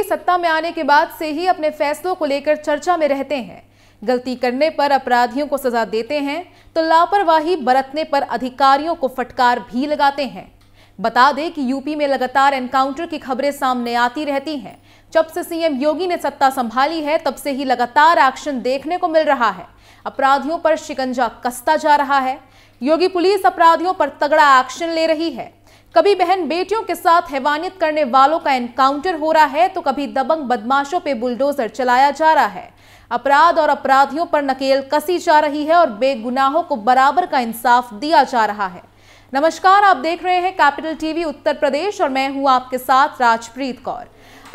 योगी सत्ता में आने के बाद से ही अपने फैसलों को लेकर चर्चा में रहते हैं गलती करने पर अपराधियों को सजा देते हैं तो लापरवाही बरतने पर अधिकारियों को फटकार भी लगाते हैं बता दें कि यूपी में लगातार एनकाउंटर की खबरें सामने आती रहती हैं जब से सीएम योगी ने सत्ता संभाली है तब से ही लगातार एक्शन देखने को मिल रहा है अपराधियों पर शिकंजा कसता जा रहा है योगी पुलिस अपराधियों पर तगड़ा एक्शन ले रही है कभी बहन बेटियों के साथ हैवानियत करने वालों का एनकाउंटर हो रहा है तो कभी दबंग बदमाशों पे बुलडोजर चलाया जा रहा है अपराध और अपराधियों पर नकेल कसी जा रही है और बेगुनाहों को बराबर का इंसाफ दिया जा रहा है नमस्कार आप देख रहे हैं कैपिटल टीवी उत्तर प्रदेश और मैं हूं आपके साथ राजप्रीत कौर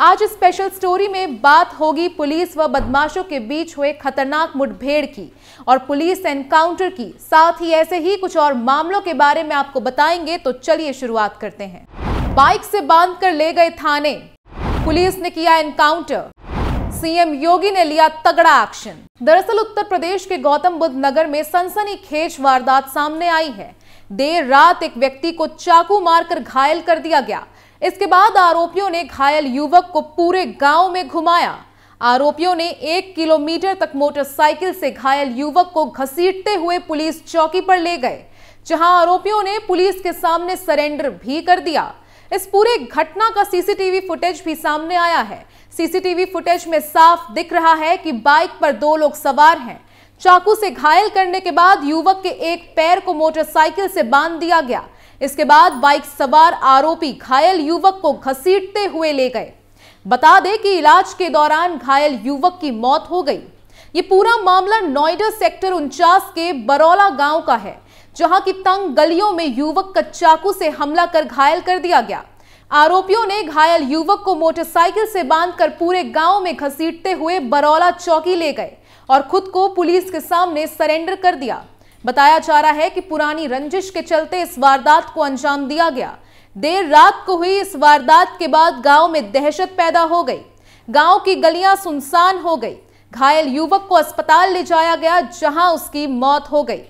आज स्पेशल स्टोरी में बात होगी पुलिस व बदमाशों के बीच हुए खतरनाक मुठभेड़ की और पुलिस एनकाउंटर की साथ ही ऐसे ही कुछ और मामलों के बारे में आपको बताएंगे तो चलिए शुरुआत करते हैं बाइक से बांध कर ले गए थाने पुलिस ने किया एनकाउंटर सीएम योगी ने लिया तगड़ा एक्शन दरअसल उत्तर प्रदेश के गौतम बुद्ध नगर में खेज वारदात सामने आई है देर रात एक व्यक्ति को चाकू मारकर घायल कर दिया गया इसके बाद आरोपियों ने घायल युवक को पूरे गांव में घुमाया आरोपियों ने एक किलोमीटर तक मोटरसाइकिल से घायल युवक को घसीटते हुए पुलिस चौकी पर ले गए जहां आरोपियों ने पुलिस के सामने सरेंडर भी कर दिया इस पूरे घटना का सीसीटीवी फुटेज भी सामने आया है सीसीटीवी फुटेज में साफ दिख रहा है कि बाइक पर दो लोग सवार हैं चाकू से घायल करने के बाद युवक के एक पैर को मोटरसाइकिल से बांध दिया गया इसके बाद बाइक सवार आरोपी घायल युवक को घसीटते हुए ले गए बता दें कि इलाज के दौरान घायल युवक की मौत हो गई ये पूरा मामला नोएडा सेक्टर उनचास के बरौला गांव का है जहां की तंग गलियों में युवक का चाकू से हमला कर घायल कर दिया गया आरोपियों ने घायल युवक को मोटरसाइकिल से बांधकर पूरे गांव में घसीटते हुए बरौला चौकी ले गए और खुद को पुलिस के सामने सरेंडर कर दिया बताया जा रहा है कि पुरानी रंजिश के चलते इस वारदात को अंजाम दिया गया देर रात को हुई इस वारदात के बाद गांव में दहशत पैदा हो गई गांव की गलियां सुनसान हो गई घायल युवक को अस्पताल ले जाया गया जहां उसकी मौत हो गई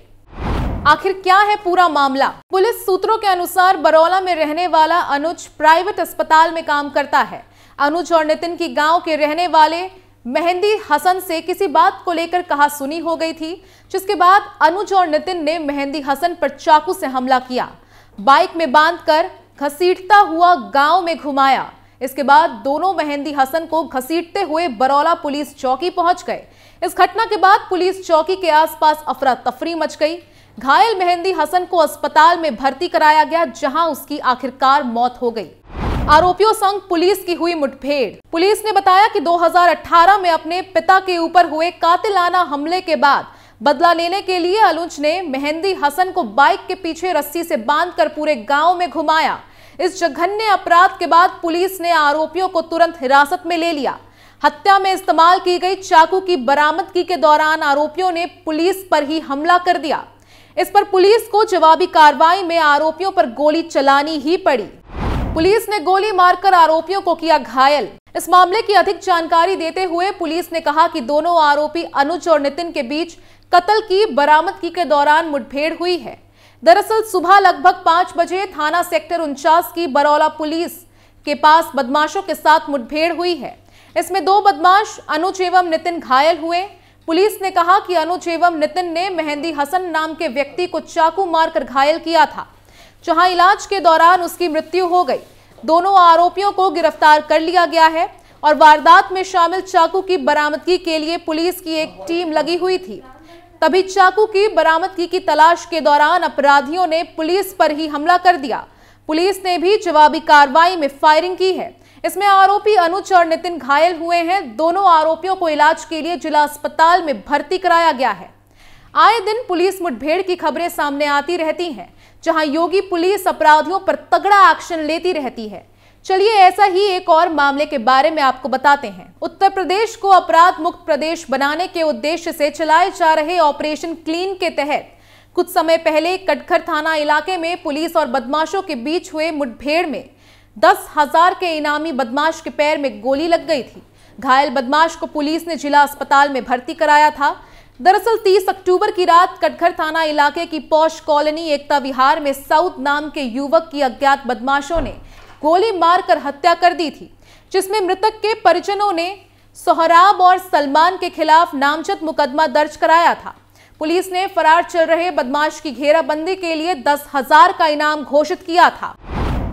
आखिर क्या है पूरा मामला पुलिस सूत्रों के अनुसार बरौला में रहने वाला अनुज प्राइवेट अस्पताल में काम करता है अनुज और नितिन की गांव के रहने वाले मेहंदी हसन से किसी बात को लेकर कहा सुनी हो गई थी जिसके बाद अनुज और नितिन ने मेहंदी हसन पर चाकू से हमला किया बाइक में बांधकर घसीटता हुआ गांव में घुमाया इसके बाद दोनों मेहंदी हसन को घसीटते हुए बरौला पुलिस चौकी पहुंच गए इस घटना के बाद पुलिस चौकी के आसपास अफरा तफरी मच गई घायल मेहंदी हसन को अस्पताल में भर्ती कराया गया जहां उसकी आखिरकार मौत हो गई आरोपियों संग पुलिस की हुई मुठभेड़ पुलिस ने बताया कि 2018 में अपने पिता के ऊपर हुए कातिलाना हमले के बाद बदला लेने के लिए अलुंच ने मेहंदी हसन को बाइक के पीछे रस्सी से बांधकर पूरे गांव में घुमाया इस जघन्य अपराध के बाद पुलिस ने आरोपियों को तुरंत हिरासत में ले लिया हत्या में इस्तेमाल की गई चाकू की बरामदगी के दौरान आरोपियों ने पुलिस पर ही हमला कर दिया इस पर पुलिस को जवाबी कार्रवाई में आरोपियों पर गोली चलानी ही पड़ी पुलिस ने गोली मारकर आरोपियों को किया घायल इस मामले की अधिक जानकारी देते हुए पुलिस ने कहा कि दोनों आरोपी अनुज और नितिन के बीच कत्ल की बरामदगी के दौरान मुठभेड़ हुई है दरअसल सुबह लगभग पांच बजे थाना सेक्टर उनचास की बरौला पुलिस के पास बदमाशों के साथ मुठभेड़ हुई है इसमें दो बदमाश अनुज एवं नितिन घायल हुए पुलिस ने कहा कि अनुज एवं नितिन ने मेहंदी हसन नाम के व्यक्ति को चाकू मारकर घायल किया था जहां इलाज के दौरान उसकी मृत्यु हो गई दोनों आरोपियों को गिरफ्तार कर लिया गया है और वारदात में शामिल चाकू की बरामदगी के लिए पुलिस की एक टीम लगी हुई थी तभी चाकू की बरामदगी की तलाश के दौरान अपराधियों ने पुलिस पर ही हमला कर दिया पुलिस ने भी जवाबी कार्रवाई में फायरिंग की है इसमें आरोपी अनुज और नितिन घायल हुए हैं दोनों आरोपियों को इलाज के लिए जिला अस्पताल में भर्ती कराया गया है आए दिन पुलिस मुठभेड़ की खबरें सामने आती रहती हैं जहां योगी पुलिस अपराधियों पर तगड़ा एक्शन लेती रहती है चलिए ऐसा ही एक और मामले के बारे में आपको बताते हैं उत्तर प्रदेश को अपराध मुक्त प्रदेश बनाने के उद्देश्य से चलाए जा रहे ऑपरेशन क्लीन के तहत कुछ समय पहले कटखर थाना इलाके में पुलिस और बदमाशों के बीच हुए मुठभेड़ में दस हजार के इनामी बदमाश के पैर में गोली लग गई थी घायल बदमाश को पुलिस ने जिला अस्पताल में भर्ती कराया था दरअसल 30 अक्टूबर की रात कटघर थाना इलाके की पौष कॉलोनी एकता विहार में साउथ नाम के युवक की अज्ञात बदमाशों ने गोली मारकर हत्या कर दी थी जिसमें मृतक के परिजनों ने सोहराब और सलमान के खिलाफ नामजद मुकदमा दर्ज कराया था पुलिस ने फरार चल रहे बदमाश की घेराबंदी के लिए दस हजार का इनाम घोषित किया था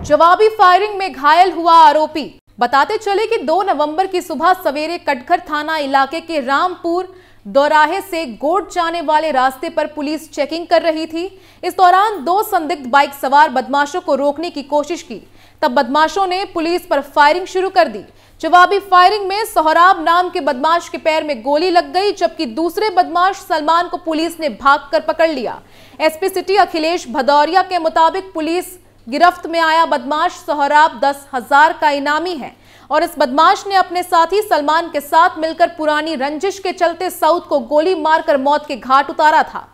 जवाबी फायरिंग में घायल हुआ आरोपी बताते चले कि 2 नवंबर की सुबह सवेरे कटघर थाना इलाके के रामपुर दौराहे से गोट जाने वाले रास्ते पर पुलिस चेकिंग कर रही थी इस दौरान दो संदिग्ध बाइक सवार बदमाशों को रोकने की कोशिश की तब बदमाशों ने पुलिस पर फायरिंग शुरू कर दी जवाबी फायरिंग में सोहराब नाम के बदमाश के पैर में गोली लग गई जबकि दूसरे बदमाश सलमान को पुलिस ने भागकर पकड़ लिया एसपी सिटी अखिलेश भदौरिया के मुताबिक पुलिस गिरफ्त में आया बदमाश सोहराब दस हजार का इनामी है और इस बदमाश ने अपने साथी सलमान के साथ मिलकर पुरानी रंजिश के चलते साउथ को गोली मारकर मौत के घाट उतारा था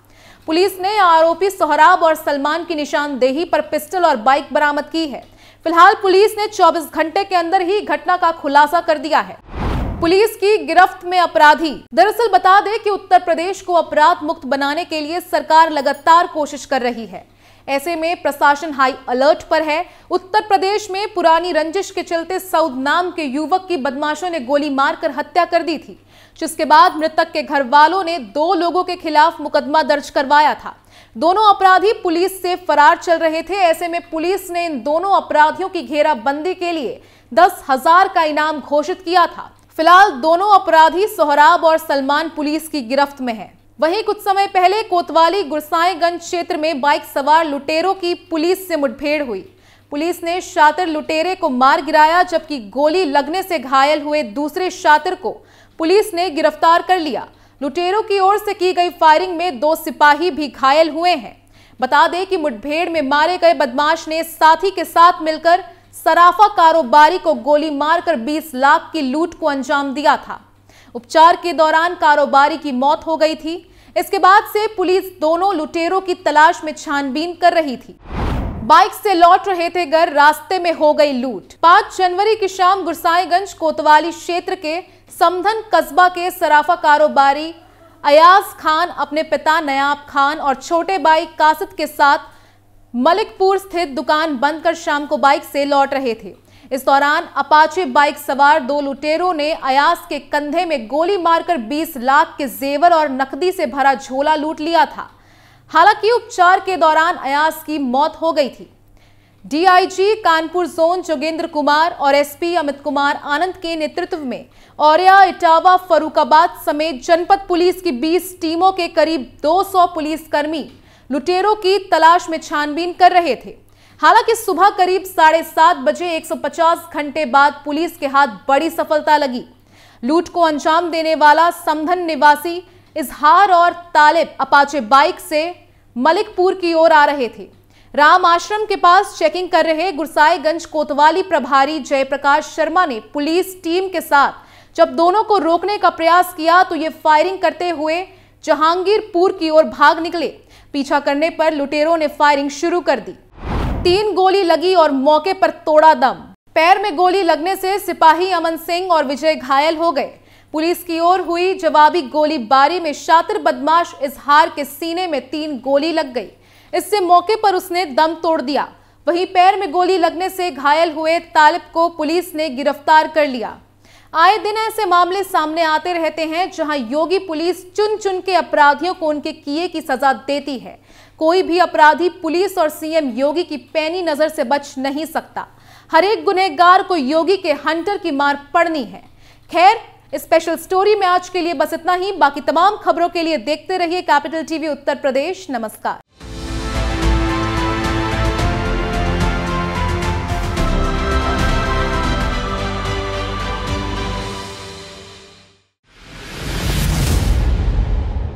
पुलिस ने आरोपी सोहराब और सलमान की निशानदेही पर पिस्टल और बाइक बरामद की है फिलहाल पुलिस ने 24 घंटे के अंदर ही घटना का खुलासा कर दिया है पुलिस की गिरफ्त में अपराधी दरअसल बता दें कि उत्तर प्रदेश को अपराध मुक्त बनाने के लिए सरकार लगातार कोशिश कर रही है ऐसे में प्रशासन हाई अलर्ट पर है उत्तर प्रदेश में पुरानी रंजिश के चलते सऊद नाम के युवक की बदमाशों ने गोली मारकर हत्या कर दी थी जिसके बाद मृतक के घर वालों ने दो लोगों के खिलाफ मुकदमा दर्ज करवाया था दोनों अपराधी पुलिस से फरार चल रहे थे ऐसे में पुलिस ने इन दोनों अपराधियों की घेराबंदी के लिए दस हजार का इनाम घोषित किया था फिलहाल दोनों अपराधी सोहराब और सलमान पुलिस की गिरफ्त में हैं। वहीं कुछ समय पहले कोतवाली गुरसाईगंज क्षेत्र में बाइक सवार लुटेरों की पुलिस से मुठभेड़ हुई पुलिस ने शातिर लुटेरे को मार गिराया जबकि गोली लगने से घायल हुए दूसरे शातिर को पुलिस ने गिरफ्तार कर लिया लुटेरों की ओर से की गई फायरिंग में दो सिपाही भी घायल हुए हैं बता दें कि मुठभेड़ में मारे गए बदमाश ने साथी के साथ मिलकर सराफा कारोबारी को गोली मारकर 20 लाख की लूट को अंजाम दिया था उपचार के दौरान कारोबारी की मौत हो गई थी इसके बाद से पुलिस दोनों लुटेरों की तलाश में छानबीन कर रही थी बाइक से लौट रहे थे घर रास्ते में हो गई लूट 5 जनवरी की शाम गुरसाईगंज कोतवाली क्षेत्र के समधन कस्बा के सराफा कारोबारी अयाज खान अपने पिता नयाब खान और छोटे भाई कासत के साथ मलिकपुर स्थित दुकान बंद कर शाम को बाइक से लौट रहे थे इस दौरान अपाचे बाइक सवार दो लुटेरों ने अयास के कंधे में गोली मारकर 20 लाख के जेवर और नकदी से भरा झोला लूट लिया था हालांकि उपचार के दौरान अयास की मौत हो गई थी डीआईजी कानपुर जोन जोगेंद्र कुमार और एसपी अमित कुमार आनंद के नेतृत्व में और इटावा फरुखाबाद समेत जनपद पुलिस की 20 टीमों के करीब 200 पुलिसकर्मी लुटेरों की तलाश में छानबीन कर रहे थे हालांकि सुबह करीब साढ़े सात बजे 150 घंटे बाद पुलिस के हाथ बड़ी सफलता लगी लूट को अंजाम देने वाला समधन निवासी इजहार और तालिब अपाचे बाइक से मलिकपुर की ओर आ रहे थे राम आश्रम के पास चेकिंग कर रहे गुरसाईगंज कोतवाली प्रभारी जयप्रकाश शर्मा ने पुलिस टीम के साथ जब दोनों को रोकने का प्रयास किया तो ये फायरिंग करते हुए जहांगीरपुर की ओर भाग निकले पीछा करने पर लुटेरों ने फायरिंग शुरू कर दी तीन गोली लगी और मौके पर तोड़ा दम पैर में गोली लगने से सिपाही अमन सिंह और विजय घायल हो गए पुलिस की ओर हुई जवाबी गोलीबारी में शातिर बदमाश इजहार के सीने में तीन गोली लग गई इससे मौके पर उसने दम तोड़ दिया वहीं पैर में गोली लगने से घायल हुए तालिब को पुलिस ने गिरफ्तार कर लिया आए दिन ऐसे मामले सामने आते रहते हैं जहां योगी पुलिस चुन चुन के अपराधियों को उनके किए की सजा देती है कोई भी अपराधी पुलिस और सीएम योगी की पैनी नजर से बच नहीं सकता हर एक गुनहगार को योगी के हंटर की मार पड़नी है खैर स्पेशल स्टोरी में आज के लिए बस इतना ही बाकी तमाम खबरों के लिए देखते रहिए कैपिटल टीवी उत्तर प्रदेश नमस्कार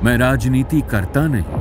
मैं राजनीति करता नहीं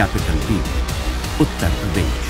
कैपिटल बी उत्तर प्रदेश